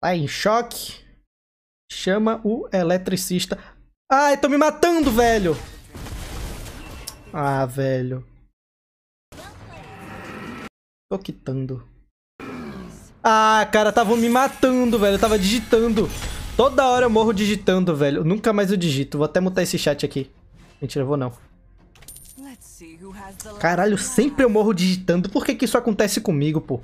Tá em choque. Chama o eletricista. Ai, tô me matando, velho! Ah, velho. Tô quitando. Ah, cara, tava me matando, velho. Eu tava digitando. Toda hora eu morro digitando, velho. Nunca mais eu digito. Vou até mutar esse chat aqui. Mentira, vou não. Caralho, sempre eu morro digitando. Por que que isso acontece comigo, pô?